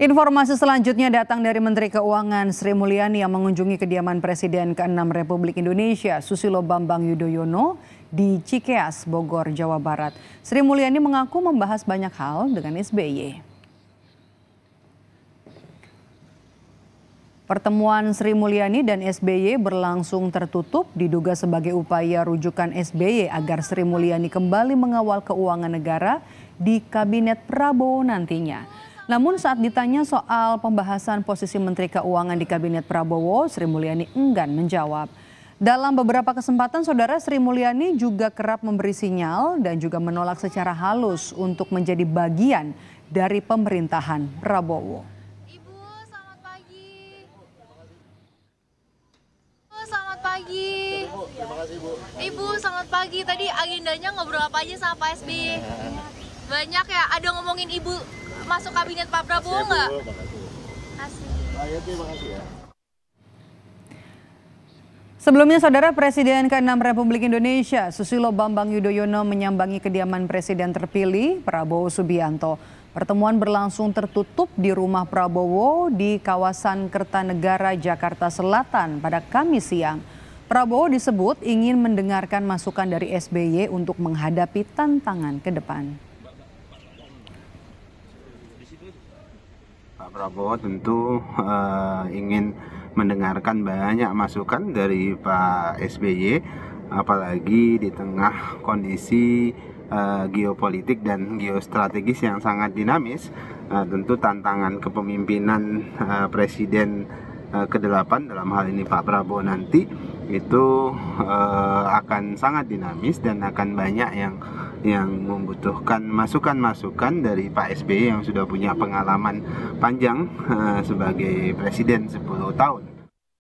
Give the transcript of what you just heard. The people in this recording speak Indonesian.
Informasi selanjutnya datang dari Menteri Keuangan Sri Mulyani yang mengunjungi kediaman Presiden ke-6 Republik Indonesia Susilo Bambang Yudhoyono di Cikeas, Bogor, Jawa Barat. Sri Mulyani mengaku membahas banyak hal dengan SBY. Pertemuan Sri Mulyani dan SBY berlangsung tertutup diduga sebagai upaya rujukan SBY agar Sri Mulyani kembali mengawal keuangan negara di Kabinet Prabowo nantinya. Namun saat ditanya soal pembahasan posisi Menteri Keuangan di Kabinet Prabowo, Sri Mulyani enggan menjawab. Dalam beberapa kesempatan, Saudara Sri Mulyani juga kerap memberi sinyal dan juga menolak secara halus untuk menjadi bagian dari pemerintahan Prabowo. Ibu, selamat pagi. Ibu, selamat pagi. Ibu. selamat pagi. Tadi agendanya ngobrol apa aja sama Pak SB? Banyak ya, ada ngomongin Ibu masuk kabinet Pak Prabowo ya, nggak? Makasih. Ah, iya, ya. Sebelumnya, Saudara Presiden ke-6 Republik Indonesia, Susilo Bambang Yudhoyono menyambangi kediaman Presiden terpilih Prabowo Subianto. Pertemuan berlangsung tertutup di rumah Prabowo di kawasan Kertanegara, Jakarta Selatan pada Kamis siang. Prabowo disebut ingin mendengarkan masukan dari SBY untuk menghadapi tantangan ke depan. Pak Prabowo tentu uh, ingin mendengarkan banyak masukan dari Pak SBY, apalagi di tengah kondisi uh, geopolitik dan geostrategis yang sangat dinamis. Uh, tentu tantangan kepemimpinan uh, Presiden uh, ke-8 dalam hal ini Pak Prabowo nanti itu uh, akan sangat dinamis dan akan banyak yang yang membutuhkan masukan-masukan dari Pak SBY yang sudah punya pengalaman panjang eh, sebagai presiden 10 tahun